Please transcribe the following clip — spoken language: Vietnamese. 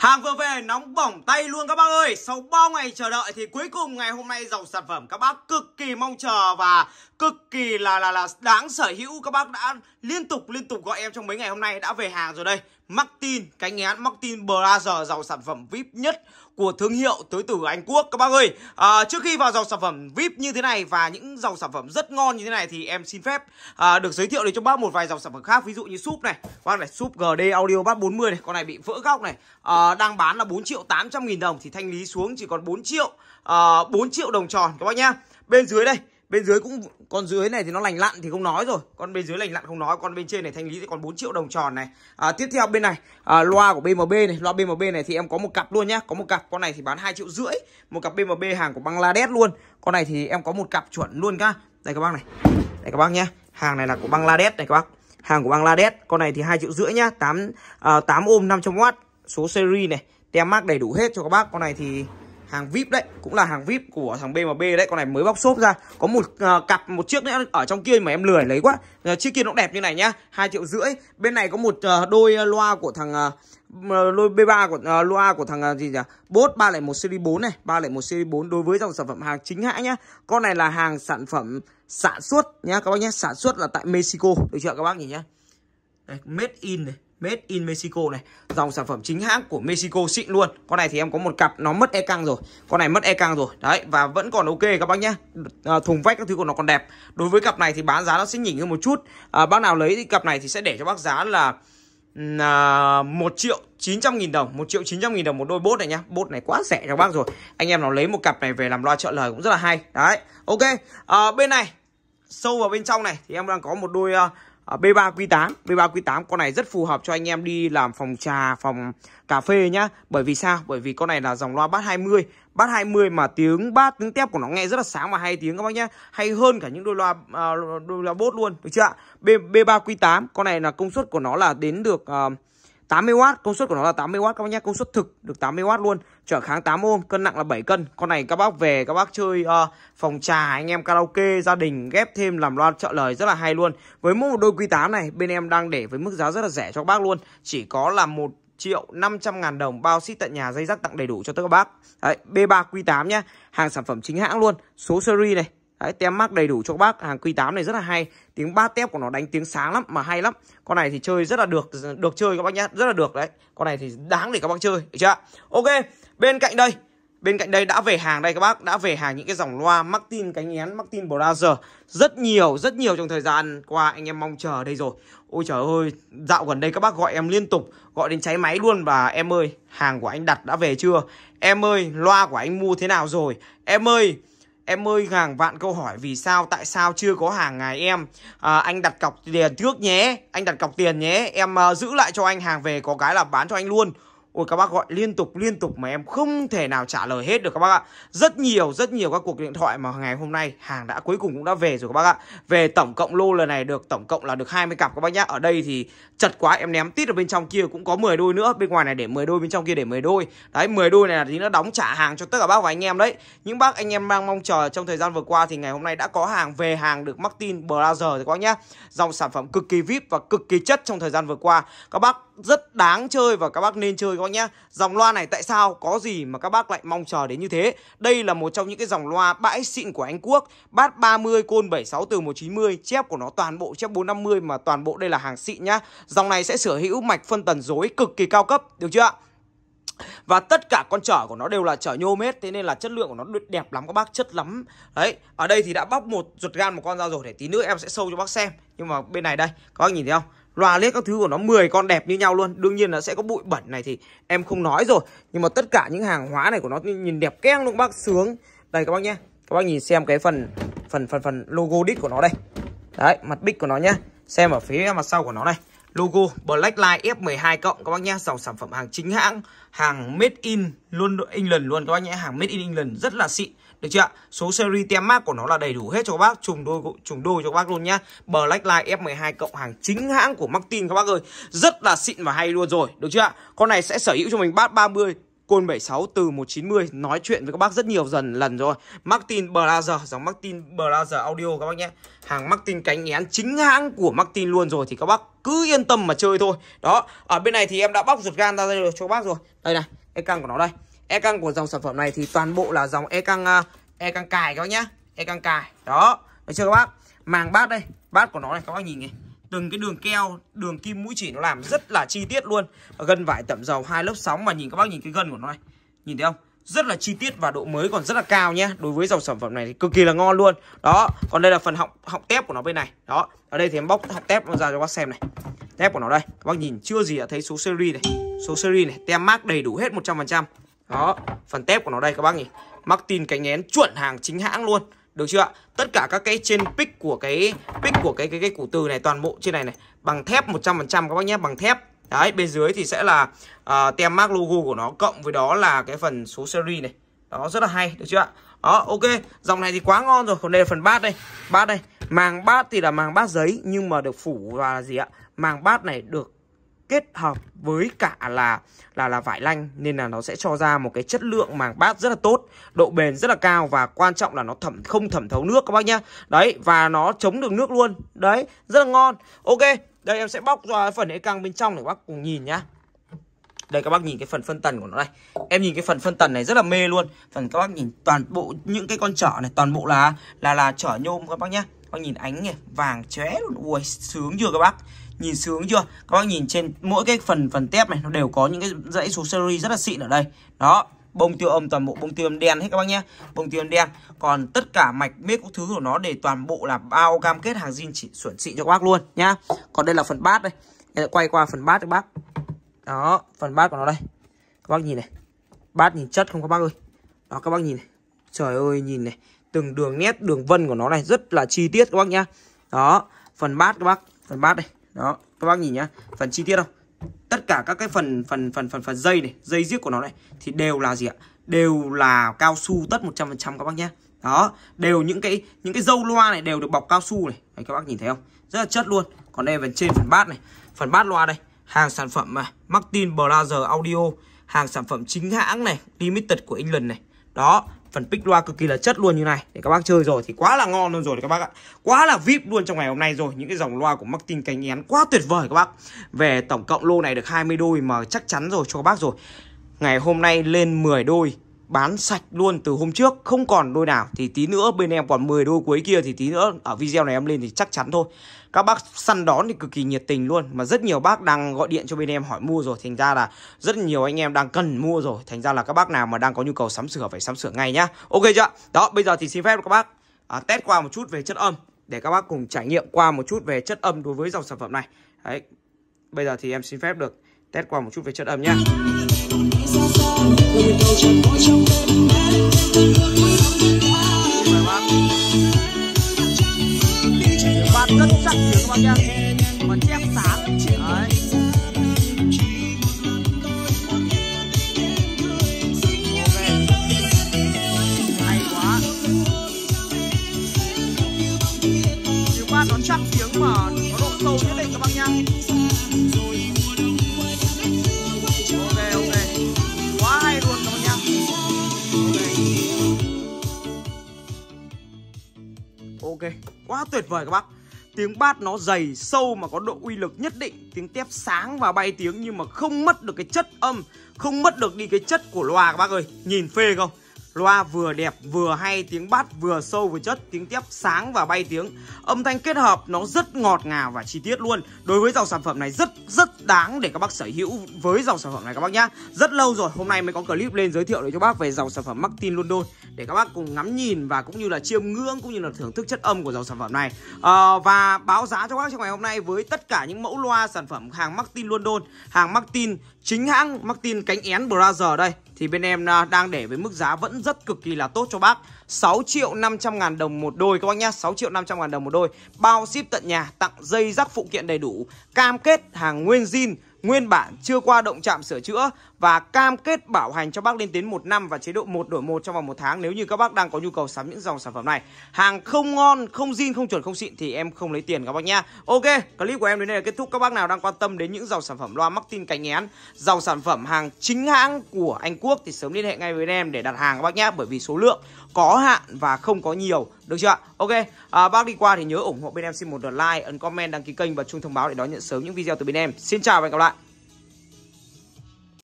Hàng vừa về nóng bỏng tay luôn các bác ơi Sau bao ngày chờ đợi thì cuối cùng ngày hôm nay dòng sản phẩm các bác cực kỳ mong chờ Và cực kỳ là là là đáng sở hữu Các bác đã liên tục liên tục gọi em trong mấy ngày hôm nay đã về hàng rồi đây Martin, cái ngén Martin Blazer dòng sản phẩm VIP nhất của thương hiệu tới từ Anh Quốc các bác ơi. À, trước khi vào dòng sản phẩm VIP như thế này và những dòng sản phẩm rất ngon như thế này thì em xin phép à, được giới thiệu đến cho bác một vài dòng sản phẩm khác ví dụ như súp này, bác này súp GD Audio bát 40 này, con này bị vỡ góc này. À, đang bán là 4 triệu 800 nghìn đồng thì thanh lý xuống chỉ còn 4 triệu à, 4 triệu đồng tròn các bác nhá. Bên dưới đây bên dưới cũng con dưới này thì nó lành lặn thì không nói rồi con bên dưới lành lặn không nói con bên trên này thanh lý thì còn 4 triệu đồng tròn này à, tiếp theo bên này à, loa của BMB này loa BMB này thì em có một cặp luôn nhá có một cặp con này thì bán hai triệu rưỡi một cặp BMB hàng của Bangladesh luôn con này thì em có một cặp chuẩn luôn các đây các bác này đây các bác nhé hàng này là của Bangladesh này các bác hàng của Bangladesh con này thì hai triệu rưỡi nhá 8 à, 8 ôm 500W số series này tem mác đầy đủ hết cho các bác con này thì hàng vip đấy cũng là hàng vip của thằng bmb đấy con này mới bóc xốp ra có một uh, cặp một chiếc nữa ở trong kia mà em lười lấy quá uh, chiếc kia nó đẹp như này nhá hai triệu rưỡi bên này có một uh, đôi loa của thằng uh, lôi B3 của uh, loa của thằng gì nhỉ? Bốt 301 series 4 này, 301 series 4 đối với dòng sản phẩm hàng chính hãng nhá. Con này là hàng sản phẩm sản xuất nhá các bác nhé, sản xuất là tại Mexico, được chưa các bác nhìn nhá. Đây, made in này. Made in Mexico này Dòng sản phẩm chính hãng của Mexico xịn luôn Con này thì em có một cặp nó mất e căng rồi Con này mất e căng rồi Đấy và vẫn còn ok các bác nhé. à, Thùng vách các thứ của nó còn đẹp Đối với cặp này thì bán giá nó sẽ nhỉnh hơn một chút à, Bác nào lấy thì cặp này thì sẽ để cho bác giá là là 1 triệu 900 nghìn đồng 1 triệu 900 nghìn đồng một đôi bốt này nhá Bốt này quá rẻ cho bác rồi Anh em nào lấy một cặp này về làm loa trợ lời cũng rất là hay Đấy ok à, Bên này Sâu vào bên trong này thì em đang có một đôi uh, B3 Q8 B3 Q8 con này rất phù hợp cho anh em đi làm phòng trà phòng cà phê nhá bởi vì sao bởi vì con này là dòng loa bát 20 bát 20 mà tiếng bát tiếng tép của nó nghe rất là sáng và hay tiếng các bác nhá hay hơn cả những đôi loa à, đôi loa bốt luôn được chưa ạ B, B3 Q8 con này là công suất của nó là đến được à, 80W, công suất của nó là 80W các bác nhé, công suất thực được 80W luôn, trở kháng 8 ohm cân nặng là 7 cân. Con này các bác về các bác chơi uh, phòng trà, anh em karaoke, gia đình ghép thêm làm loa trợ lời rất là hay luôn. Với mẫu đôi quý 8 này, bên em đang để với mức giá rất là rẻ cho các bác luôn, chỉ có là một triệu 500 ngàn đồng bao ship tận nhà dây rắc tặng đầy đủ cho tất cả các bác Đấy, B3 Q8 nhá Hàng sản phẩm chính hãng luôn Số series này Đấy, tem mác đầy đủ cho các bác hàng Q8 này rất là hay tiếng ba tép của nó đánh tiếng sáng lắm mà hay lắm con này thì chơi rất là được được chơi các bác nhá rất là được đấy con này thì đáng để các bác chơi được chưa ok bên cạnh đây bên cạnh đây đã về hàng đây các bác đã về hàng những cái dòng loa Martin cánh én Martin Brother rất nhiều rất nhiều trong thời gian qua anh em mong chờ đây rồi ôi trời ơi dạo gần đây các bác gọi em liên tục gọi đến cháy máy luôn và em ơi hàng của anh đặt đã về chưa em ơi loa của anh mua thế nào rồi em ơi Em ơi hàng vạn câu hỏi vì sao tại sao chưa có hàng ngày em à, Anh đặt cọc tiền trước nhé Anh đặt cọc tiền nhé Em uh, giữ lại cho anh hàng về có cái là bán cho anh luôn Ôi các bác gọi liên tục liên tục mà em không thể nào trả lời hết được các bác ạ Rất nhiều rất nhiều các cuộc điện thoại mà ngày hôm nay hàng đã cuối cùng cũng đã về rồi các bác ạ Về tổng cộng lô lần này được tổng cộng là được 20 cặp các bác nhá Ở đây thì chật quá em ném tít ở bên trong kia cũng có 10 đôi nữa Bên ngoài này để 10 đôi bên trong kia để 10 đôi Đấy 10 đôi này là tí nó đóng trả hàng cho tất cả bác và anh em đấy Những bác anh em đang mong chờ trong thời gian vừa qua thì ngày hôm nay đã có hàng về hàng được Martin Brother rồi các bác nhá Dòng sản phẩm cực kỳ VIP và cực kỳ chất trong thời gian vừa qua Các bác rất đáng chơi và các bác nên chơi các bác nhá Dòng loa này tại sao có gì mà các bác lại mong chờ đến như thế Đây là một trong những cái dòng loa bãi xịn của Anh Quốc Bát 30 côn 76 từ 190 Chép của nó toàn bộ chép 450 mà toàn bộ đây là hàng xịn nhá Dòng này sẽ sở hữu mạch phân tần dối cực kỳ cao cấp Được chưa ạ và tất cả con trở của nó đều là trở nhôm hết Thế nên là chất lượng của nó đẹp lắm các bác Chất lắm Đấy Ở đây thì đã bóc một ruột gan một con ra rồi Để tí nữa em sẽ sâu cho bác xem Nhưng mà bên này đây Các bác nhìn thấy không loa liếc các thứ của nó 10 con đẹp như nhau luôn đương nhiên là sẽ có bụi bẩn này thì em không nói rồi nhưng mà tất cả những hàng hóa này của nó nhìn đẹp keng luôn bác sướng đây các bác nhé các bác nhìn xem cái phần phần phần phần logo đít của nó đây đấy mặt bích của nó nhá xem ở phía mặt sau của nó này logo Blacklight F12 cộng các bác nhé dòng sản phẩm hàng chính hãng hàng made in luôn England luôn các bác nhé hàng made in England rất là xịn được chưa ạ số seri tem mát của nó là đầy đủ hết cho các bác trùng đôi trùng đôi cho các bác luôn nhá Black Line F12 cộng hàng chính hãng của Martin các bác ơi rất là xịn và hay luôn rồi được chưa ạ con này sẽ sở hữu cho mình bát 30 Côn 76 từ 190 nói chuyện với các bác rất nhiều dần lần rồi. Martin Blazer, dòng Martin Blazer audio các bác nhé. Hàng Martin cánh én chính hãng của Martin luôn rồi thì các bác cứ yên tâm mà chơi thôi. Đó, ở bên này thì em đã bóc ruột gan ra đây rồi cho các bác rồi. Đây này, cái căng của nó đây e căng của dòng sản phẩm này thì toàn bộ là dòng e căng à, e căng cài các bác nhá e căng cài đó được chưa các bác màng bát đây bát của nó này các bác nhìn này từng cái đường keo đường kim mũi chỉ nó làm rất là chi tiết luôn gân vải tẩm dầu hai lớp sóng mà nhìn các bác nhìn cái gân của nó này nhìn thấy không rất là chi tiết và độ mới còn rất là cao nhé đối với dòng sản phẩm này thì cực kỳ là ngon luôn đó còn đây là phần họng họng tép của nó bên này đó ở đây thì em bóc họng tép ra cho các bác xem này tép của nó đây các bác nhìn chưa gì đã thấy số series này số series này tem mác đầy đủ hết 100% đó, phần tép của nó đây các bác nhỉ. Martin cánh én chuẩn hàng chính hãng luôn. Được chưa ạ? Tất cả các cái trên pick của cái pick của cái cái cái củ từ này toàn bộ trên này này bằng thép 100% các bác nhé, bằng thép. Đấy, bên dưới thì sẽ là uh, tem mark logo của nó cộng với đó là cái phần số series này. Đó rất là hay, được chưa ạ? Đó, ok, dòng này thì quá ngon rồi. Còn đây là phần bát đây. Bát đây. Màng bát thì là màng bát giấy nhưng mà được phủ và gì ạ? Màng bát này được kết hợp với cả là là là vải lanh nên là nó sẽ cho ra một cái chất lượng màng bát rất là tốt, độ bền rất là cao và quan trọng là nó thẩm không thẩm thấu nước các bác nhá. Đấy và nó chống được nước luôn. Đấy, rất là ngon. Ok, đây em sẽ bóc ra phần hệ căng bên trong để bác cùng nhìn nhá. Đây các bác nhìn cái phần phân tần của nó đây. Em nhìn cái phần phân tần này rất là mê luôn Phần các bác nhìn toàn bộ những cái con trở này Toàn bộ là là là trở nhôm các bác nhá Các bác nhìn ánh này vàng chóe luôn Ui sướng chưa các bác nhìn sướng chưa các bác nhìn trên mỗi cái phần phần tép này nó đều có những cái dãy số seri rất là xịn ở đây đó bông tiêu âm toàn bộ bông tiêu âm đen hết các bác nhé bông tiêu âm đen còn tất cả mạch miết các thứ của nó để toàn bộ là bao cam kết hàng zin chỉ chuẩn xịn cho các bác luôn nhá còn đây là phần bát đây em quay qua phần bát các bác đó phần bát của nó đây các bác nhìn này bát nhìn chất không các bác ơi đó các bác nhìn này trời ơi nhìn này từng đường nét đường vân của nó này rất là chi tiết các bác nhá đó phần bát các bác phần bát đây đó các bác nhìn nhá phần chi tiết không tất cả các cái phần phần phần phần phần dây này dây giết của nó này thì đều là gì ạ đều là cao su tất 100% các bác nhé đó đều những cái những cái dâu loa này đều được bọc cao su này Đấy, các bác nhìn thấy không rất là chất luôn còn đây phần trên phần bát này phần bát loa đây hàng sản phẩm mà Martin Blazer Audio hàng sản phẩm chính hãng này limited của England này đó phần pick loa cực kỳ là chất luôn như này để các bác chơi rồi thì quá là ngon luôn rồi các bác ạ quá là vip luôn trong ngày hôm nay rồi những cái dòng loa của Martin cánh én quá tuyệt vời các bác về tổng cộng lô này được 20 đôi mà chắc chắn rồi cho các bác rồi ngày hôm nay lên 10 đôi bán sạch luôn từ hôm trước không còn đôi nào thì tí nữa bên em còn 10 đôi cuối kia thì tí nữa ở video này em lên thì chắc chắn thôi các bác săn đón thì cực kỳ nhiệt tình luôn mà rất nhiều bác đang gọi điện cho bên em hỏi mua rồi thành ra là rất nhiều anh em đang cần mua rồi thành ra là các bác nào mà đang có nhu cầu sắm sửa phải sắm sửa ngay nhá ok chưa đó bây giờ thì xin phép các bác à, test qua một chút về chất âm để các bác cùng trải nghiệm qua một chút về chất âm đối với dòng sản phẩm này đấy bây giờ thì em xin phép được test qua một chút về chất âm nhé rất chắc chắn các bạn nhé mà chép sáng đấy Nó chắc tiếng mà quá tuyệt vời các bác tiếng bát nó dày sâu mà có độ uy lực nhất định tiếng tép sáng và bay tiếng nhưng mà không mất được cái chất âm không mất được đi cái chất của loa các bác ơi nhìn phê không loa vừa đẹp vừa hay tiếng bát vừa sâu vừa chất tiếng tép sáng và bay tiếng âm thanh kết hợp nó rất ngọt ngào và chi tiết luôn đối với dòng sản phẩm này rất rất đáng để các bác sở hữu với dòng sản phẩm này các bác nhá rất lâu rồi hôm nay mới có clip lên giới thiệu để cho bác về dòng sản phẩm Martin London để các bác cùng ngắm nhìn và cũng như là chiêm ngưỡng cũng như là thưởng thức chất âm của dòng sản phẩm này à, và báo giá cho các bác trong ngày hôm nay với tất cả những mẫu loa sản phẩm hàng Martin London hàng Martin chính hãng Martin cánh én Brazzer đây thì bên em à, đang để với mức giá vẫn rất cực kỳ là tốt cho bác 6 triệu 500 ngàn đồng một đôi các bác nhá 6 triệu 500 ngàn đồng một đôi bao ship tận nhà tặng dây rắc phụ kiện đầy đủ cam kết hàng nguyên zin nguyên bản chưa qua động chạm sửa chữa và cam kết bảo hành cho bác lên đến một năm và chế độ một đổi một trong vòng một tháng nếu như các bác đang có nhu cầu sắm những dòng sản phẩm này. Hàng không ngon, không zin, không chuẩn, không xịn thì em không lấy tiền các bác nhá. Ok, clip của em đến đây là kết thúc. Các bác nào đang quan tâm đến những dòng sản phẩm loa mắc tin cánh én, dòng sản phẩm hàng chính hãng của Anh Quốc thì sớm liên hệ ngay với em để đặt hàng các bác nhá bởi vì số lượng có hạn và không có nhiều được chưa ok à, bác đi qua thì nhớ ủng hộ bên em xin một lượt like ấn comment đăng ký kênh và chuông thông báo để đón nhận sớm những video từ bên em xin chào và hẹn gặp lại